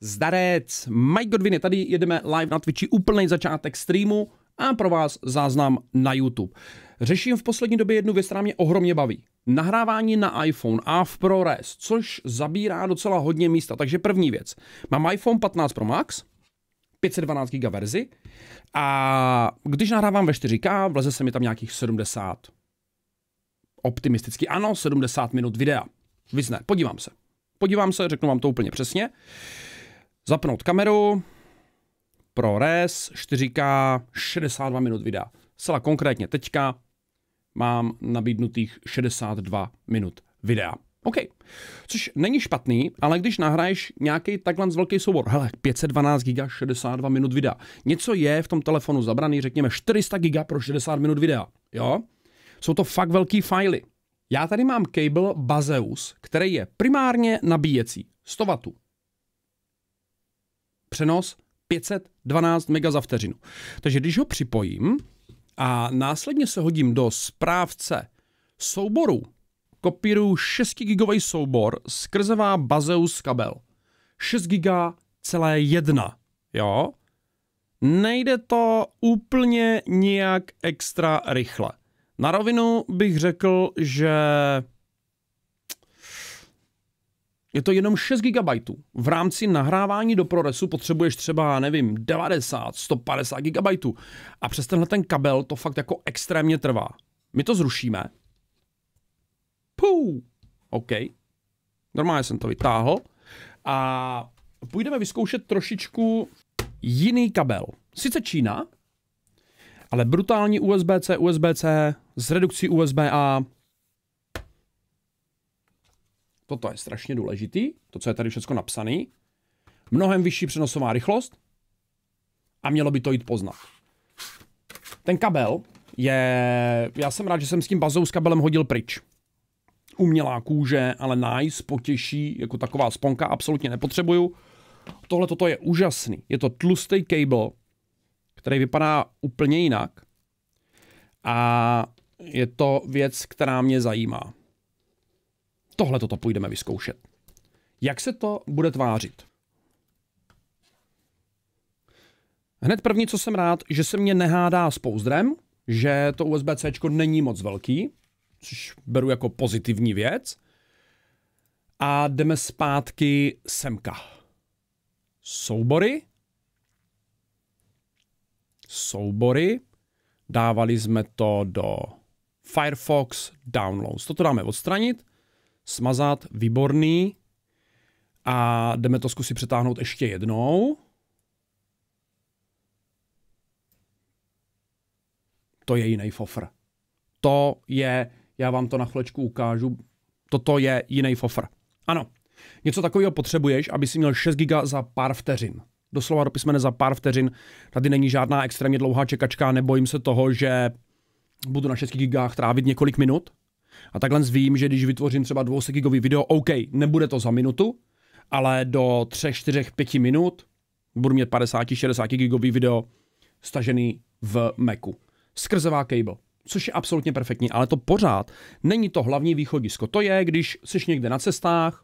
Zdarec, Mike Godwin je tady, jedeme live na Twitchi, úplný začátek streamu a pro vás záznam na YouTube. Řeším v poslední době jednu věc, která mě ohromně baví. Nahrávání na iPhone a v ProRes, což zabírá docela hodně místa. Takže první věc. Mám iPhone 15 Pro Max, 512 GB verzi a když nahrávám ve 4K, vleze se mi tam nějakých 70. Optimisticky ano, 70 minut videa. ne? podívám se. Podívám se, řeknu vám to úplně přesně. Uh, Zapnout kameru, pro res 4K 62 minut videa. Zcela konkrétně teďka mám nabídnutých 62 minut videa. OK. Což není špatný, ale když nahraješ nějaký takhle z velký soubor, hele, 512 GB, 62 minut videa. Něco je v tom telefonu zabraný, řekněme 400 GB pro 60 minut videa. Jo? Jsou to fakt velký fajly. Já tady mám kabel Bazeus, který je primárně nabíjecí, 100 W přenos 512 mega za vteřinu. Takže když ho připojím a následně se hodím do správce souboru, kopíruju 6 gigový soubor skrzevá Bazeus kabel. 6 giga celé jedna, jo? Nejde to úplně nijak extra rychle. Na rovinu bych řekl, že je to jenom 6 GB. V rámci nahrávání do ProResu potřebuješ třeba, nevím, 90, 150 GB. A přes tenhle ten kabel to fakt jako extrémně trvá. My to zrušíme. Pů! OK. Normálně jsem to vytáhl. A půjdeme vyzkoušet trošičku jiný kabel. Sice Čína, ale brutální USB-C, USB-C s redukcí USB-A, Toto je strašně důležitý, to, co je tady všechno napsané. Mnohem vyšší přenosová rychlost a mělo by to jít poznat. Ten kabel je... Já jsem rád, že jsem s tím bazou s kabelem hodil pryč. Umělá kůže, ale nice, potěší, jako taková sponka, absolutně nepotřebuju. Tohle toto je úžasný. Je to tlustý kabel, který vypadá úplně jinak. A je to věc, která mě zajímá. Tohle toto půjdeme vyzkoušet. Jak se to bude tvářit? Hned první, co jsem rád, že se mě nehádá s pouzdrem, že to USB-C není moc velký, což beru jako pozitivní věc. A jdeme zpátky semka. Soubory. Soubory. Dávali jsme to do Firefox Downloads. Toto dáme odstranit smazat, výborný. A jdeme to zkusit přetáhnout ještě jednou. To je jiný fofr. To je, já vám to na chvilečku ukážu, toto je jiný fofr. Ano, něco takového potřebuješ, aby si měl 6 GB za pár vteřin. Doslova do písmene za pár vteřin. Tady není žádná extrémně dlouhá čekačka, nebojím se toho, že budu na 6 GB trávit několik minut, a takhle vím, že když vytvořím třeba dvousekigový video, OK, nebude to za minutu, ale do 3, 4, 5 minut budu mít 50, 60 gigový video stažený v Macu. Skrzevá cable, což je absolutně perfektní, ale to pořád není to hlavní východisko. To je, když jsi někde na cestách,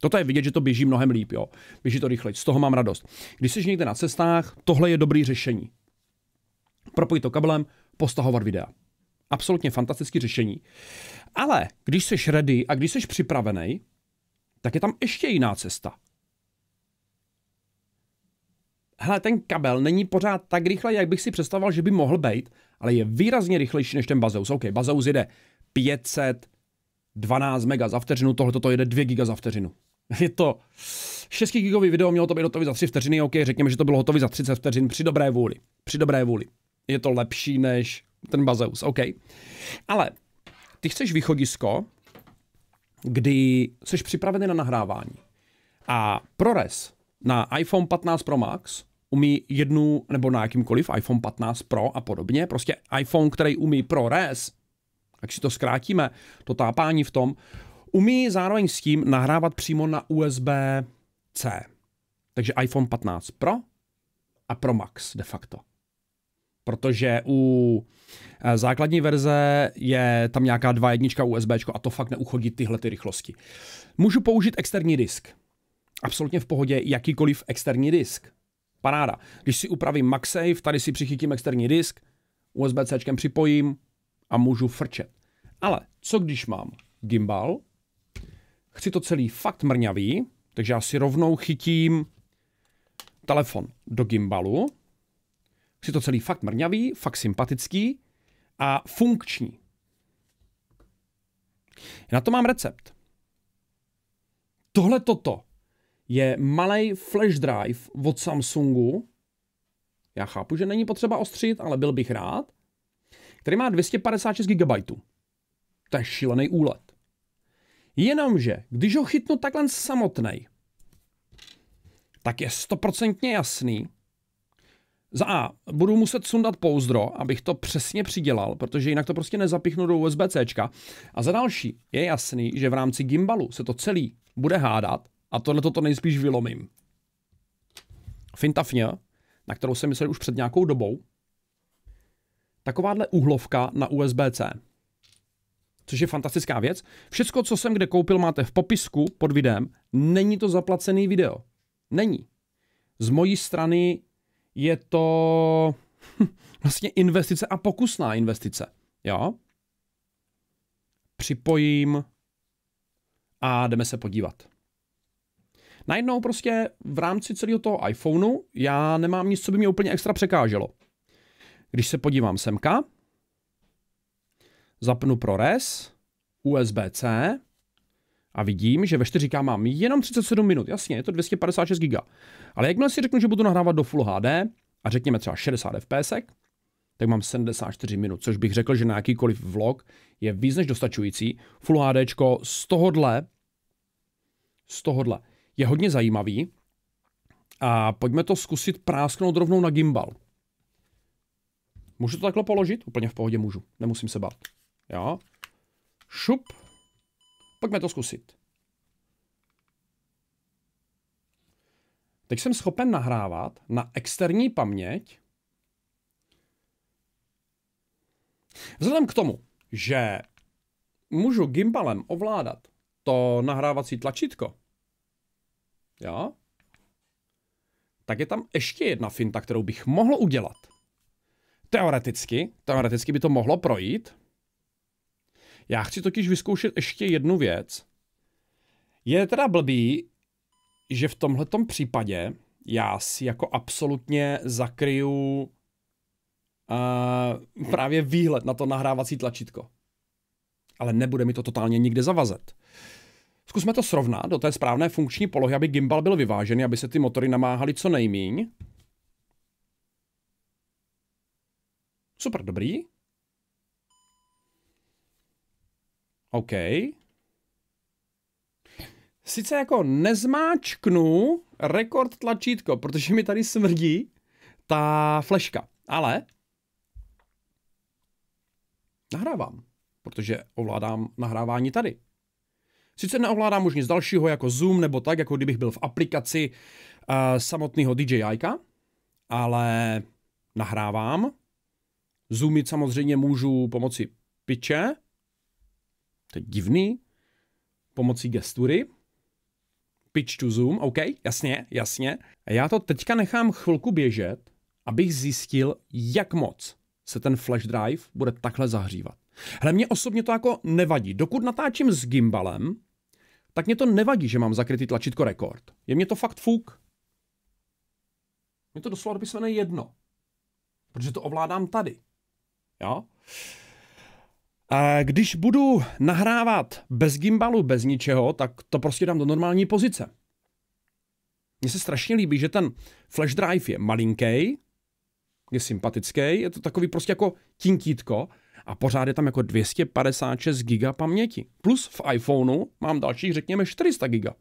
Toto je vidět, že to běží mnohem líp, jo. Běží to rychleji, z toho mám radost. Když jsi někde na cestách, tohle je dobrý řešení. Propojit to kablem, postahovat videa absolutně fantastické řešení. Ale když jsi ready a když jsi připravený, tak je tam ještě jiná cesta. Hele, ten kabel není pořád tak rychle, jak bych si představoval, že by mohl být, ale je výrazně rychlejší než ten Bazeus. OK, Bazeus jede 512 mega za vteřinu, tohle to jede 2 giga za vteřinu. Je to 6 gigový video, mělo to být hotový za 3 vteřiny, OK, řekněme, že to bylo hotový za 30 vteřin při dobré vůli. Při dobré vůli. Je to lepší než ten Bazeus, OK. Ale ty chceš východisko, kdy jsi připravený na nahrávání. A ProRes na iPhone 15 Pro Max umí jednu, nebo na jakýmkoliv iPhone 15 Pro a podobně, prostě iPhone, který umí ProRes, jak si to zkrátíme, to tápání v tom, umí zároveň s tím nahrávat přímo na USB-C. Takže iPhone 15 Pro a Pro Max de facto protože u eh, základní verze je tam nějaká 2.1 USB a to fakt neuchodí tyhle ty rychlosti. Můžu použít externí disk. Absolutně v pohodě jakýkoliv externí disk. Paráda. Když si upravím MagSafe, tady si přichytím externí disk, USB-C připojím a můžu frčet. Ale co když mám gimbal, chci to celý fakt mrňavý, takže já si rovnou chytím telefon do gimbalu, si to celý fakt mrňavý, fakt sympatický a funkční. Na to mám recept. Tohle toto je malý flash drive od Samsungu. Já chápu, že není potřeba ostřit, ale byl bych rád. Který má 256 GB. To je šílený úlet. Jenomže, když ho chytnu takhle samotnej, tak je stoprocentně jasný, za A, budu muset sundat pouzdro, abych to přesně přidělal, protože jinak to prostě nezapichnu do USB-C. A za další, je jasný, že v rámci gimbalu se to celý bude hádat a tohle to nejspíš vylomím. Fintafně, na kterou jsem myslel už před nějakou dobou, takováhle uhlovka na USB-C. Což je fantastická věc. Všecko, co jsem kde koupil, máte v popisku pod videem. Není to zaplacený video. Není. Z mojí strany je to vlastně investice a pokusná investice. Jo? Připojím a jdeme se podívat. Najednou prostě v rámci celého toho iPhoneu já nemám nic, co by mě úplně extra překáželo. Když se podívám semka, zapnu ProRes, USB-C, a vidím, že ve 4K mám jenom 37 minut, jasně, je to 256 GB. Ale jakmile si řeknu, že budu nahrávat do Full HD a řekněme třeba 60 fps, tak mám 74 minut, což bych řekl, že na jakýkoliv vlog je víc než dostačující. Full HD z tohohle, z tohohle je hodně zajímavý a pojďme to zkusit prásknout rovnou na gimbal. Můžu to takhle položit? Úplně v pohodě můžu, nemusím se bát. Jo. Šup, Pojďme to zkusit. Teď jsem schopen nahrávat na externí paměť. Vzhledem k tomu, že můžu gimbalem ovládat to nahrávací tlačítko, jo, tak je tam ještě jedna finta, kterou bych mohl udělat. Teoreticky, teoreticky by to mohlo projít, já chci totiž vyzkoušet ještě jednu věc. Je teda blbý, že v tomhle případě já si jako absolutně zakryju uh, právě výhled na to nahrávací tlačítko. Ale nebude mi to totálně nikde zavazet. Zkusme to srovnat do té správné funkční polohy, aby gimbal byl vyvážený, aby se ty motory namáhaly co nejmíň. Super, dobrý. OK. Sice jako nezmáčknu rekord tlačítko, protože mi tady smrdí ta fleška, ale nahrávám, protože ovládám nahrávání tady. Sice neovládám už nic dalšího jako Zoom nebo tak, jako kdybych byl v aplikaci uh, samotného DJIka, ale nahrávám. Zoomit samozřejmě můžu pomocí piče, to je divný, pomocí gestury, pitch to zoom, OK, jasně, jasně. A já to teďka nechám chvilku běžet, abych zjistil, jak moc se ten flash drive bude takhle zahřívat. Hele, mě osobně to jako nevadí. Dokud natáčím s gimbalem, tak mě to nevadí, že mám zakrytý tlačítko rekord. Je mě to fakt fuk. Mě to doslova dopisvené jedno. Protože to ovládám tady. Jo? A když budu nahrávat bez gimbalu, bez ničeho, tak to prostě dám do normální pozice. Mně se strašně líbí, že ten flash drive je malinký, je sympatický, je to takový prostě jako tinkítko a pořád je tam jako 256 giga paměti. Plus v iPhoneu mám dalších, řekněme, 400 giga.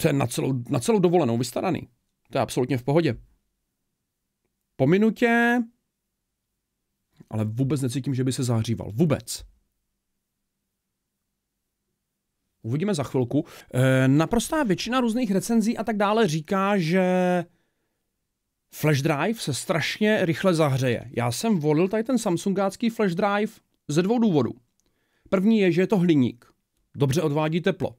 To je na celou, na celou dovolenou vystaraný. To je absolutně v pohodě. Po minutě ale vůbec necítím, že by se zahříval. Vůbec. Uvidíme za chvilku. E, naprostá většina různých recenzí a tak dále říká, že flash drive se strašně rychle zahřeje. Já jsem volil tady ten samsungácký flash drive ze dvou důvodů. První je, že je to hliník. Dobře odvádí teplo.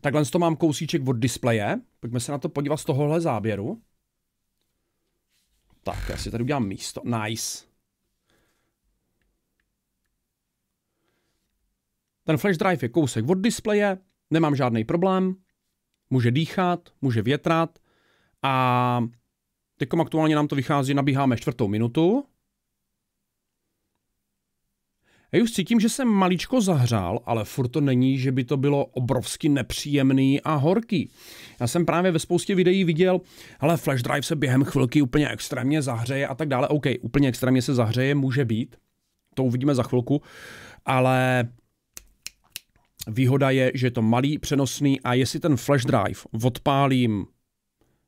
Takhle to mám kousíček od displeje. Pojďme se na to podívat z tohohle záběru. Tak, já si tady udělám místo. Nice. Ten flash drive je kousek od displeje, nemám žádný problém, může dýchat, může větrat a teď aktuálně nám to vychází, nabíháme čtvrtou minutu. Já už cítím, že jsem maličko zahřál, ale furt to není, že by to bylo obrovsky nepříjemný a horký. Já jsem právě ve spoustě videí viděl, ale flash drive se během chvilky úplně extrémně zahřeje a tak dále. OK, úplně extrémně se zahřeje, může být, to uvidíme za chvilku, ale Výhoda je, že je to malý, přenosný a jestli ten flash drive odpálím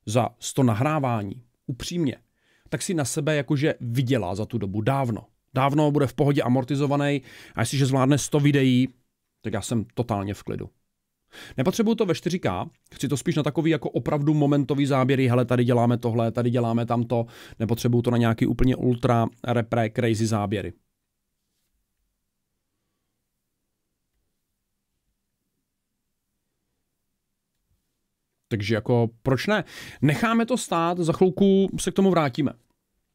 za 100 nahrávání, upřímně, tak si na sebe jakože vydělá za tu dobu dávno. Dávno bude v pohodě amortizovaný a jestliže zvládne 100 videí, tak já jsem totálně v klidu. Nepotřebuju to ve 4K, chci to spíš na takový jako opravdu momentový záběry, hele, tady děláme tohle, tady děláme tamto, nepotřebuju to na nějaký úplně ultra repre crazy záběry. Takže jako proč ne? Necháme to stát, za chvilku se k tomu vrátíme.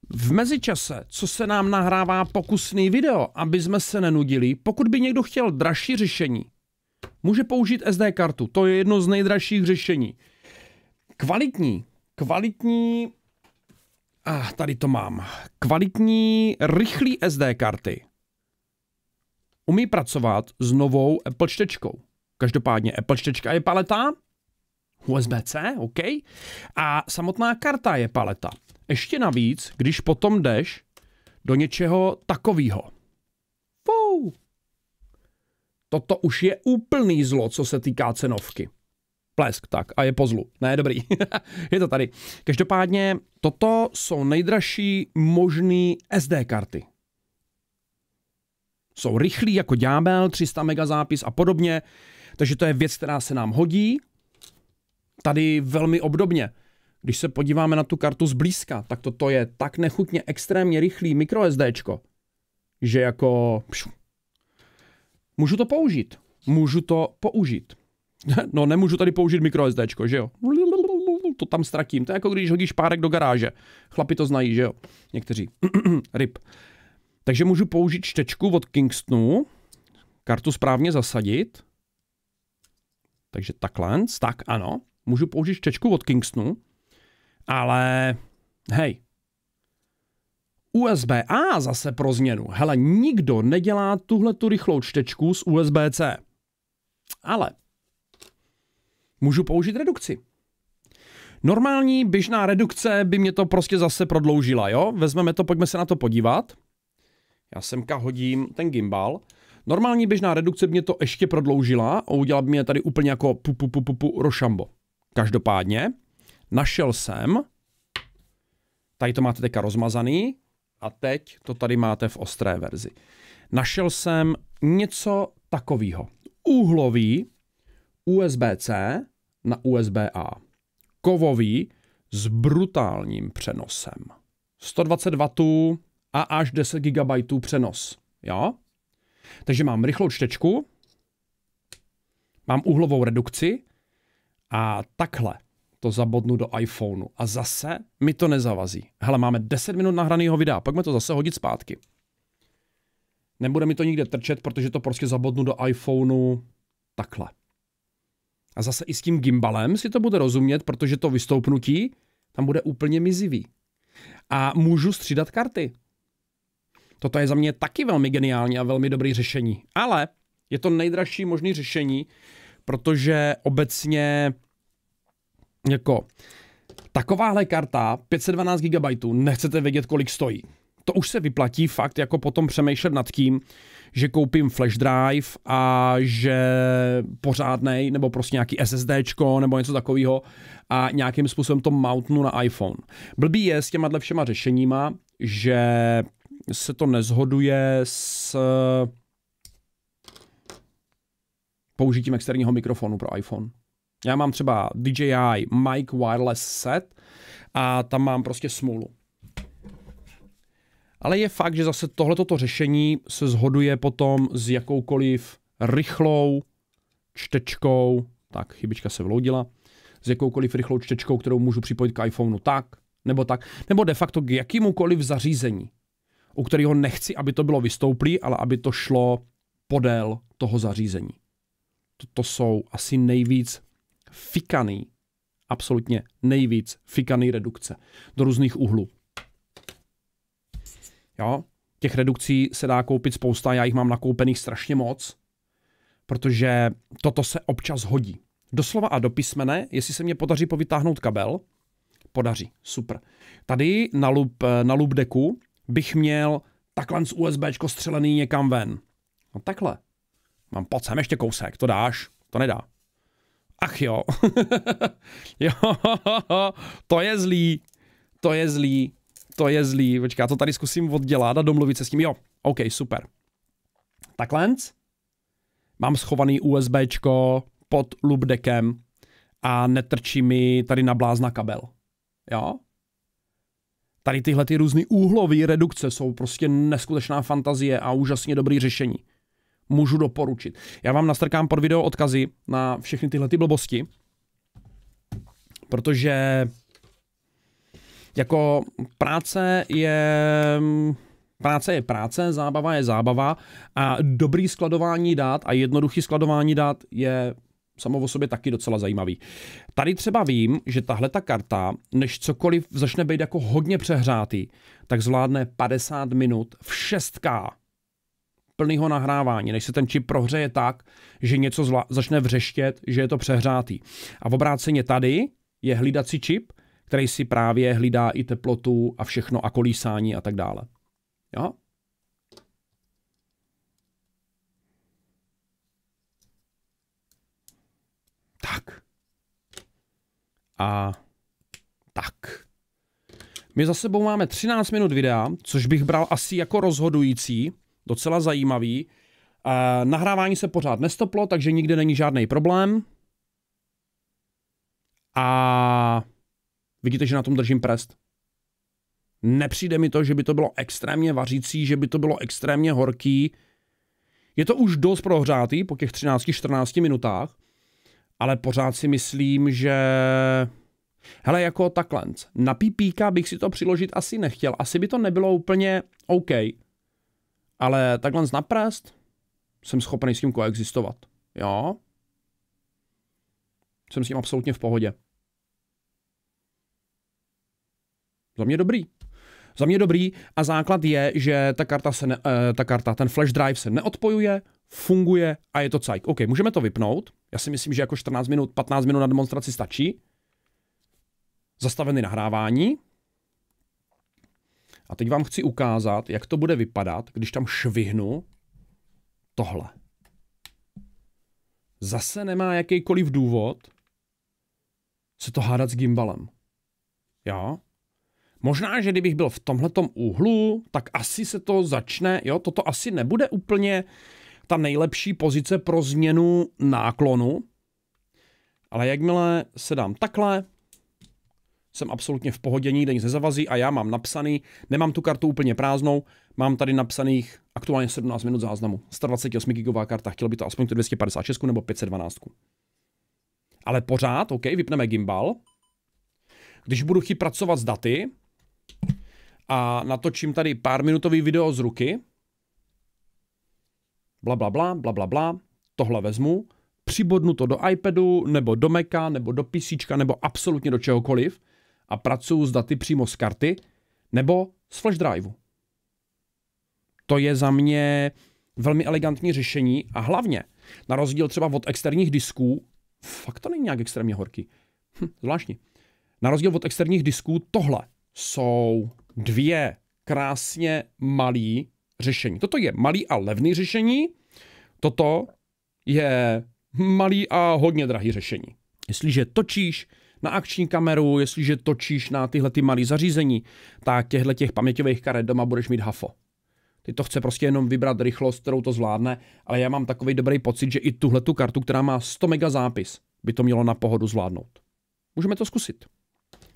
V mezičase, co se nám nahrává pokusný video, aby jsme se nenudili, pokud by někdo chtěl dražší řešení, může použít SD kartu. To je jedno z nejdražších řešení. Kvalitní, kvalitní, ah, tady to mám, kvalitní rychlý SD karty umí pracovat s novou Apple čtečkou. Každopádně Apple čtečka je paleta, USB-C, OK. A samotná karta je paleta. Ještě navíc, když potom jdeš do něčeho takového. Fou! Toto už je úplný zlo, co se týká cenovky. Plesk, tak, a je po zlu. Ne, dobrý, je to tady. Každopádně, toto jsou nejdražší možný SD karty. Jsou rychlí jako ďábel, 300 mega zápis a podobně, takže to je věc, která se nám hodí, tady velmi obdobně. Když se podíváme na tu kartu zblízka, tak toto je tak nechutně extrémně rychlý microSDčko, že jako... Pšu, můžu to použít. Můžu to použít. No nemůžu tady použít microSDčko, že jo? To tam ztratím. To je jako když hodíš párek do garáže. Chlapi to znají, že jo? Někteří. Ryb. Takže můžu použít čtečku od Kingstonu, kartu správně zasadit. Takže takhle, tak ano můžu použít čtečku od Kingstonu, ale hej, USB-A zase pro změnu. Hele, nikdo nedělá tuhle tu rychlou čtečku z USB-C. Ale můžu použít redukci. Normální běžná redukce by mě to prostě zase prodloužila, jo? Vezmeme to, pojďme se na to podívat. Já semka hodím ten gimbal. Normální běžná redukce by mě to ještě prodloužila a udělala by mě tady úplně jako pu, pu, pu, pu, pu rošambo. Každopádně našel jsem, tady to máte teďka rozmazaný a teď to tady máte v ostré verzi. Našel jsem něco takového. Úhlový USB-C na USB-A. Kovový s brutálním přenosem. 120 W a až 10 GB přenos. Jo? Takže mám rychlou čtečku, mám úhlovou redukci a takhle to zabodnu do iPhoneu a zase mi to nezavazí. Hele, máme 10 minut nahraného videa, pojďme to zase hodit zpátky. Nebude mi to nikde trčet, protože to prostě zabodnu do iPhoneu takhle. A zase i s tím gimbalem si to bude rozumět, protože to vystoupnutí tam bude úplně mizivý. A můžu střídat karty. Toto je za mě taky velmi geniální a velmi dobrý řešení. Ale je to nejdražší možný řešení, protože obecně jako takováhle karta 512 GB nechcete vědět, kolik stojí. To už se vyplatí fakt jako potom přemýšlet nad tím, že koupím flash drive a že pořádnej nebo prostě nějaký SSDčko nebo něco takového a nějakým způsobem to mountnu na iPhone. Blbý je s těma všema řešeníma, že se to nezhoduje s použitím externího mikrofonu pro iPhone. Já mám třeba DJI Mic Wireless Set a tam mám prostě smůlu. Ale je fakt, že zase tohleto řešení se zhoduje potom s jakoukoliv rychlou čtečkou, tak chybička se vloudila, s jakoukoliv rychlou čtečkou, kterou můžu připojit k iPhoneu tak, nebo tak, nebo de facto k jakýmukoliv zařízení, u kterého nechci, aby to bylo vystouplý, ale aby to šlo podél toho zařízení to, to jsou asi nejvíc fikaný, absolutně nejvíc fikaný redukce do různých úhlů. Jo? Těch redukcí se dá koupit spousta, já jich mám nakoupených strašně moc, protože toto se občas hodí. Doslova a do písmene, jestli se mě podaří povytáhnout kabel, podaří, super. Tady na loop, na loop deku bych měl takhle z USBčko střelený někam ven. No takhle. Mám pod sem ještě kousek, to dáš, to nedá. Ach jo. jo, to je zlý, to je zlý, to je zlý. počká, to tady zkusím oddělat a domluvit se s tím. Jo, OK, super. Takhle. Mám schovaný USBčko pod lubdekem a netrčí mi tady na blázna kabel. Jo? Tady tyhle ty různé úhlové redukce jsou prostě neskutečná fantazie a úžasně dobrý řešení můžu doporučit. Já vám nastrkám pod video odkazy na všechny tyhle ty blbosti, protože jako práce je práce je práce, zábava je zábava a dobrý skladování dát a jednoduchý skladování dát je samo o sobě taky docela zajímavý. Tady třeba vím, že tahle ta karta, než cokoliv začne být jako hodně přehrátý, tak zvládne 50 minut v 6K plného nahrávání, než se ten čip prohřeje tak, že něco zla- začne vřeštět, že je to přehřátý. A v obráceně tady je hlídací čip, který si právě hlídá i teplotu a všechno a kolísání a tak dále. Jo? Tak. A tak. My za sebou máme 13 minut videa, což bych bral asi jako rozhodující, docela zajímavý. Nahrávání se pořád nestoplo, takže nikde není žádný problém. A vidíte, že na tom držím prst. Nepřijde mi to, že by to bylo extrémně vařící, že by to bylo extrémně horký. Je to už dost prohřátý po těch 13-14 minutách, ale pořád si myslím, že... Hele, jako takhle, na pipíka bych si to přiložit asi nechtěl. Asi by to nebylo úplně OK. Ale takhle naprést jsem schopný s tím koexistovat. Jo? Jsem s tím absolutně v pohodě. Za mě dobrý. Za mě dobrý a základ je, že ta karta, se ne, eh, ta karta ten flash drive se neodpojuje, funguje a je to cajk. OK, můžeme to vypnout. Já si myslím, že jako 14 minut, 15 minut na demonstraci stačí. Zastavený nahrávání. A teď vám chci ukázat, jak to bude vypadat, když tam švihnu tohle. Zase nemá jakýkoliv důvod se to hádat s gimbalem. Jo? Možná, že kdybych byl v tomhletom úhlu, tak asi se to začne, jo, toto asi nebude úplně ta nejlepší pozice pro změnu náklonu, ale jakmile se dám takhle, jsem absolutně v pohodě, nikde nic nezavazí a já mám napsaný, nemám tu kartu úplně prázdnou, mám tady napsaných aktuálně 17 minut záznamu. 128 gigová karta, chtěl by to aspoň 256 nebo 512. Ale pořád, OK, vypneme gimbal. Když budu chtít pracovat s daty a natočím tady pár minutový video z ruky, bla, bla, bla, bla, bla, bla, tohle vezmu, přibodnu to do iPadu, nebo do Maca, nebo do PC, nebo absolutně do čehokoliv, a pracuju s daty přímo z karty nebo z flash driveu. To je za mě velmi elegantní řešení a hlavně, na rozdíl třeba od externích disků, fakt to není nějak extrémně horký. Hm, zvláštní. Na rozdíl od externích disků, tohle jsou dvě krásně malý řešení. Toto je malý a levný řešení, toto je malý a hodně drahý řešení. Jestliže točíš na akční kameru, jestliže točíš na tyhle ty malé zařízení, tak těchto těch paměťových karet doma budeš mít hafo. Ty to chce prostě jenom vybrat rychlost, kterou to zvládne, ale já mám takový dobrý pocit, že i tuhle tu kartu, která má 100 mega zápis, by to mělo na pohodu zvládnout. Můžeme to zkusit.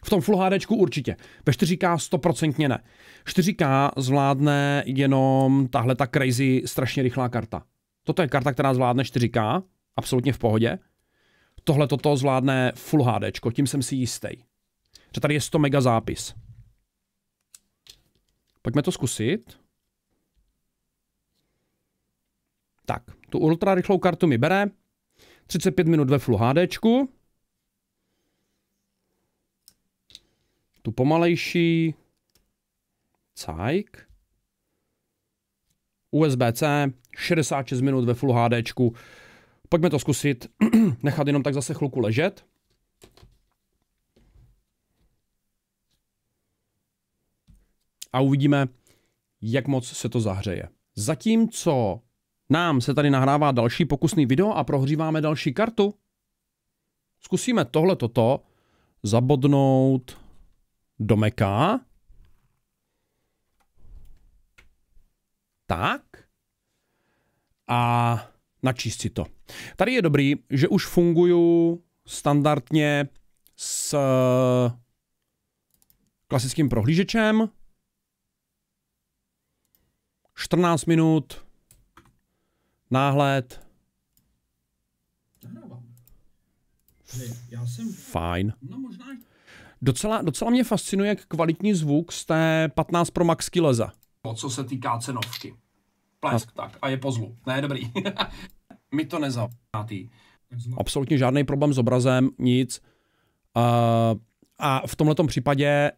V tom Full HD určitě. Ve 4K 100% ne. 4K zvládne jenom tahle ta crazy strašně rychlá karta. Toto je karta, která zvládne 4K, absolutně v pohodě tohle toto zvládne Full HD, tím jsem si jistý. Že tady je 100 mega zápis. Pojďme to zkusit. Tak, tu ultra rychlou kartu mi bere. 35 minut ve Full HD. Tu pomalejší. Cajk. USB-C, 66 minut ve Full HD. Pojďme to zkusit nechat jenom tak zase chluku ležet. A uvidíme, jak moc se to zahřeje. Zatímco nám se tady nahrává další pokusný video a prohříváme další kartu, zkusíme tohle toto zabodnout do meka. Tak. A načíst si to. Tady je dobrý, že už funguju standardně s eh, klasickým prohlížečem. 14 minut, náhled. Fajn. No, docela, docela mě fascinuje, jak kvalitní zvuk z té 15 Pro Max Kileza. Co se týká cenovky. Plesk, a... tak. A je zlu. Ne, dobrý. Mi to nezapátí. Absolutně žádný problém s obrazem, nic. Uh, a v tomto případě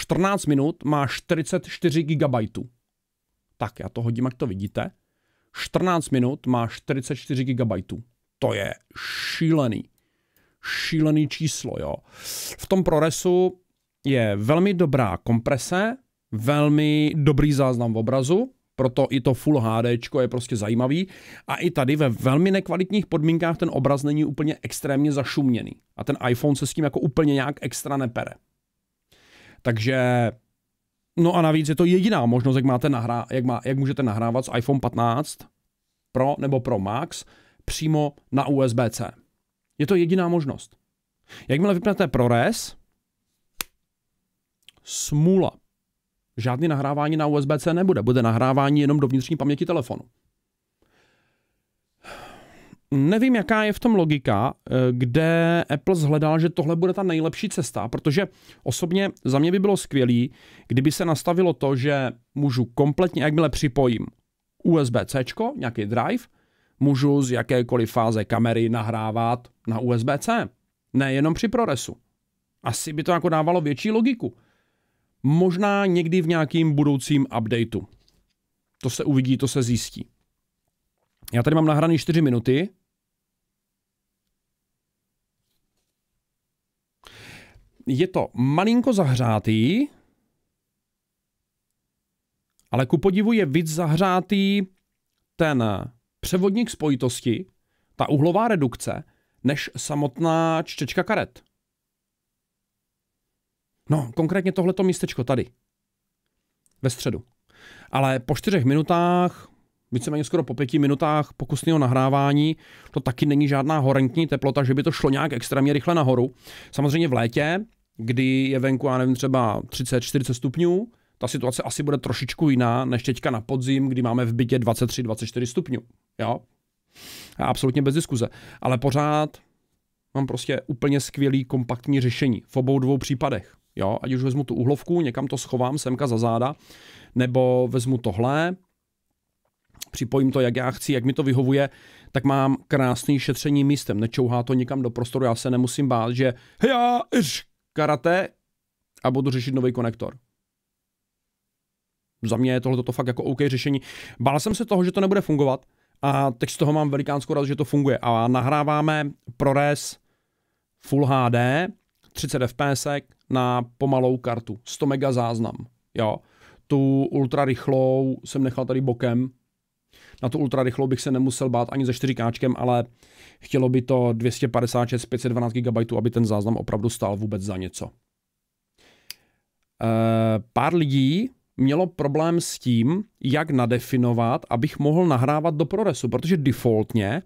14 minut má 44 GB. Tak, já to hodím, jak to vidíte. 14 minut má 44 GB. To je šílený. Šílený číslo, jo. V tom ProResu je velmi dobrá komprese, velmi dobrý záznam v obrazu, proto i to Full HD je prostě zajímavý. A i tady ve velmi nekvalitních podmínkách ten obraz není úplně extrémně zašuměný. A ten iPhone se s tím jako úplně nějak extra nepere. Takže No a navíc je to jediná možnost, jak, máte nahrá, jak, má, jak můžete nahrávat z iPhone 15 Pro nebo Pro Max přímo na USB-C. Je to jediná možnost. Jakmile vypnete ProRes, smula žádný nahrávání na USB-C nebude, bude nahrávání jenom do vnitřní paměti telefonu. Nevím, jaká je v tom logika, eh, kde Apple zhledal, že tohle bude ta nejlepší cesta, protože osobně za mě by bylo skvělé, kdyby se nastavilo to, že můžu kompletně, jakmile připojím USB-C, nějaký drive, můžu z jakékoliv fáze kamery nahrávat na USB-C, nejenom při proresu. Asi by to jako dávalo větší logiku. Možná někdy v nějakým budoucím updateu. To se uvidí, to se zjistí. Já tady mám nahraný 4 minuty. Je to malinko zahřátý, ale ku podivu je víc zahřátý ten převodník spojitosti, ta uhlová redukce, než samotná čtečka karet. No, konkrétně tohleto místečko tady. Ve středu. Ale po čtyřech minutách, víceméně skoro po pěti minutách pokusného nahrávání, to taky není žádná horentní teplota, že by to šlo nějak extrémně rychle nahoru. Samozřejmě v létě, kdy je venku, já nevím, třeba 30-40 stupňů, ta situace asi bude trošičku jiná než teďka na podzim, kdy máme v bytě 23-24 stupňů. Jo? A absolutně bez diskuze. Ale pořád mám prostě úplně skvělý kompaktní řešení v obou dvou případech. Jo, ať už vezmu tu uhlovku, někam to schovám semka za záda, nebo vezmu tohle, připojím to, jak já chci, jak mi to vyhovuje, tak mám krásný šetření místem, nečouhá to nikam do prostoru, já se nemusím bát, že já karate a budu řešit nový konektor. Za mě je tohle to fakt jako OK řešení. Bál jsem se toho, že to nebude fungovat a teď z toho mám velikánskou radost, že to funguje. A nahráváme ProRes Full HD, 30 fps na pomalou kartu, 100 mega záznam, jo. Tu ultrarychlou jsem nechal tady bokem, na tu ultrarychlou bych se nemusel bát ani ze 4 káčkem, ale chtělo by to 256, 512 GB, aby ten záznam opravdu stál vůbec za něco. Eh, pár lidí mělo problém s tím, jak nadefinovat, abych mohl nahrávat do ProResu, protože defaultně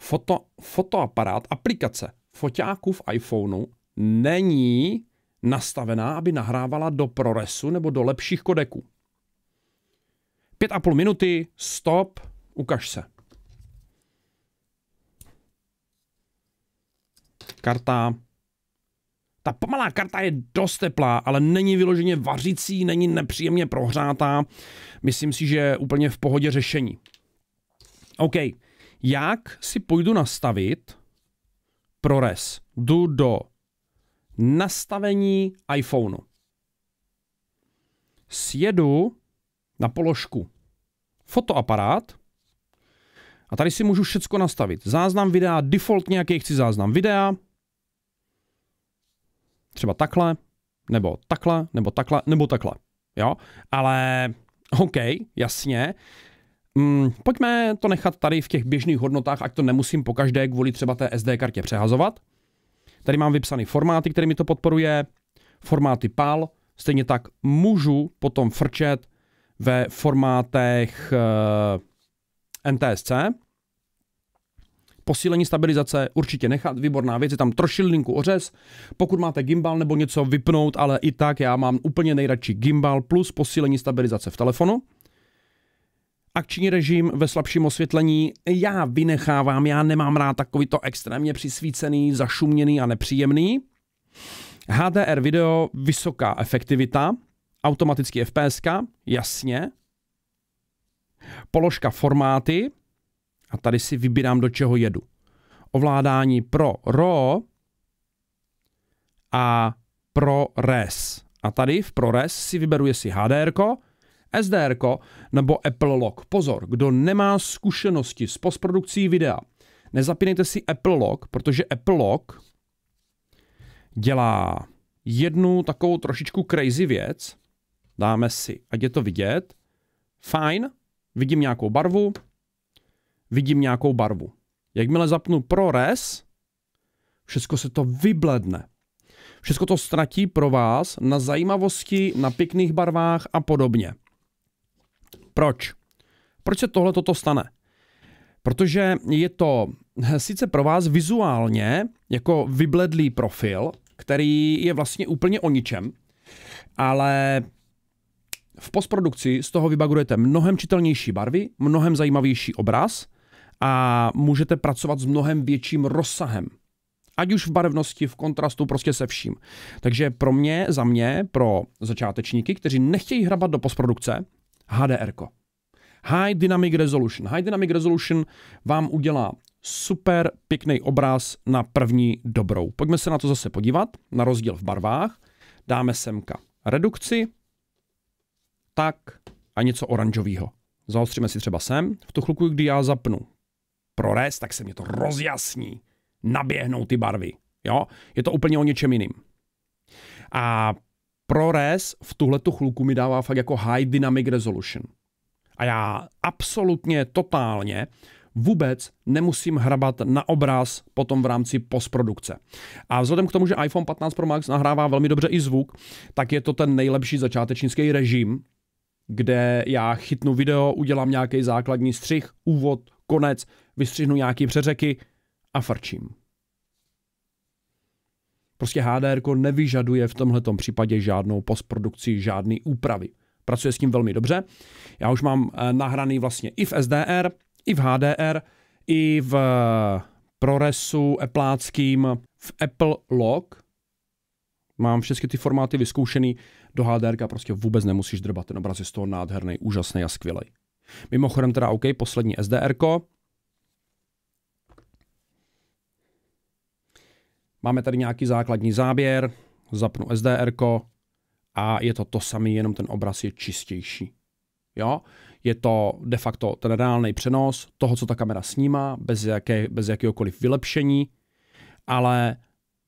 foto, fotoaparát, aplikace foťáku v iPhoneu není nastavená, aby nahrávala do ProResu nebo do lepších kodeků. Pět a půl minuty, stop, ukaž se. Karta. Ta pomalá karta je dost teplá, ale není vyloženě vařící, není nepříjemně prohřátá. Myslím si, že je úplně v pohodě řešení. OK, jak si půjdu nastavit ProRes, jdu do nastavení iPhoneu. Sjedu na položku fotoaparát a tady si můžu všecko nastavit. Záznam videa, defaultně, jaký chci záznam videa, třeba takhle, nebo takhle, nebo takhle, nebo takhle, jo? Ale OK, jasně, Mm, pojďme to nechat tady v těch běžných hodnotách, ať to nemusím po každé kvůli třeba té SD kartě přehazovat. Tady mám vypsané formáty, kterými to podporuje, formáty PAL, stejně tak můžu potom frčet ve formátech e, eh, NTSC. Posílení stabilizace určitě nechat, výborná věc, je tam trošilinku ořez. Pokud máte gimbal nebo něco vypnout, ale i tak já mám úplně nejradši gimbal plus posílení stabilizace v telefonu. Akční režim ve slabším osvětlení já vynechávám, já nemám rád takovýto extrémně přisvícený, zašuměný a nepříjemný. HDR video, vysoká efektivita, automatický FPS, jasně. Položka formáty, a tady si vybírám, do čeho jedu. Ovládání pro RAW a pro RES. A tady v ProRes si vyberu, jestli HDR, SDR nebo Apple Lock. Pozor, kdo nemá zkušenosti s postprodukcí videa, nezapínejte si Apple Lock, protože Apple Lock dělá jednu takovou trošičku crazy věc. Dáme si, ať je to vidět. Fajn, vidím nějakou barvu, vidím nějakou barvu. Jakmile zapnu ProRes, všechno se to vybledne. Všechno to ztratí pro vás na zajímavosti, na pěkných barvách a podobně. Proč? Proč se tohle toto stane? Protože je to sice pro vás vizuálně jako vybledlý profil, který je vlastně úplně o ničem, ale v postprodukci z toho vybagujete mnohem čitelnější barvy, mnohem zajímavější obraz a můžete pracovat s mnohem větším rozsahem. Ať už v barevnosti, v kontrastu, prostě se vším. Takže pro mě, za mě, pro začátečníky, kteří nechtějí hrabat do postprodukce, HDR. -ko. High Dynamic Resolution. High Dynamic Resolution vám udělá super pěkný obraz na první dobrou. Pojďme se na to zase podívat, na rozdíl v barvách. Dáme semka redukci, tak a něco oranžového. Zaostříme si třeba sem. V tu chluku, kdy já zapnu ProRes, tak se mě to rozjasní. Naběhnou ty barvy. Jo? Je to úplně o něčem jiným. A ProRes v tuhletu chluku mi dává fakt jako high dynamic resolution. A já absolutně, totálně vůbec nemusím hrabat na obraz potom v rámci postprodukce. A vzhledem k tomu, že iPhone 15 Pro Max nahrává velmi dobře i zvuk, tak je to ten nejlepší začátečnický režim, kde já chytnu video, udělám nějaký základní střih, úvod, konec, vystřihnu nějaký přeřeky a frčím. Prostě HDR nevyžaduje v tomhle případě žádnou postprodukci, žádné úpravy. Pracuje s tím velmi dobře. Já už mám eh, nahraný vlastně i v SDR, i v HDR, i v eh, ProResu epláckým, v Apple Log. Mám všechny ty formáty vyzkoušený. Do HDR prostě vůbec nemusíš drbat. Ten obraz je z toho nádherný, úžasný a skvělý. Mimochodem teda OK, poslední SDR, Máme tady nějaký základní záběr, zapnu SDR a je to to samé, jenom ten obraz je čistější. Jo? Je to de facto ten reálný přenos toho, co ta kamera snímá, bez, jaké, bez jakéhokoliv vylepšení, ale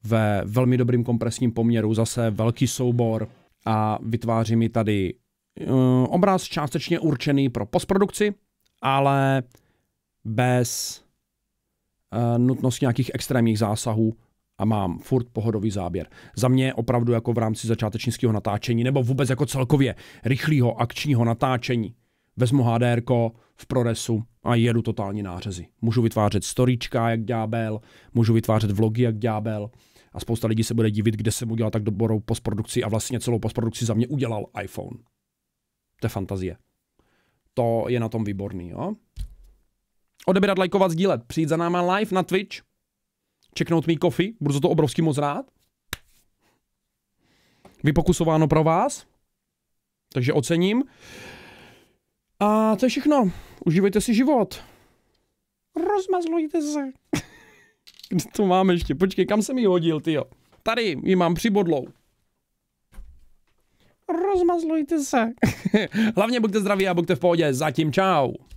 ve velmi dobrým kompresním poměru zase velký soubor a vytváří mi tady um, obraz částečně určený pro postprodukci, ale bez uh, eh, nutnosti nějakých extrémních zásahů a mám furt pohodový záběr. Za mě opravdu jako v rámci začátečnického natáčení nebo vůbec jako celkově rychlého akčního natáčení vezmu HDR v proresu a jedu totální nářezy. Můžu vytvářet storíčka jak ďábel, můžu vytvářet vlogy jak ďábel a spousta lidí se bude divit, kde jsem udělal tak dobrou postprodukci a vlastně celou postprodukci za mě udělal iPhone. To je fantazie. To je na tom výborný, jo? Odebírat, lajkovat, sdílet. Přijít za náma live na Twitch čeknout mý kofi, budu za to obrovský moc rád. Vypokusováno pro vás, takže ocením. A to je všechno. Užívejte si život. Rozmazlujte se. Kde to mám ještě? Počkej, kam jsem ji hodil, tyjo? Tady ji mám přibodlou. Rozmazlujte se. Hlavně buďte zdraví a buďte v pohodě. Zatím čau.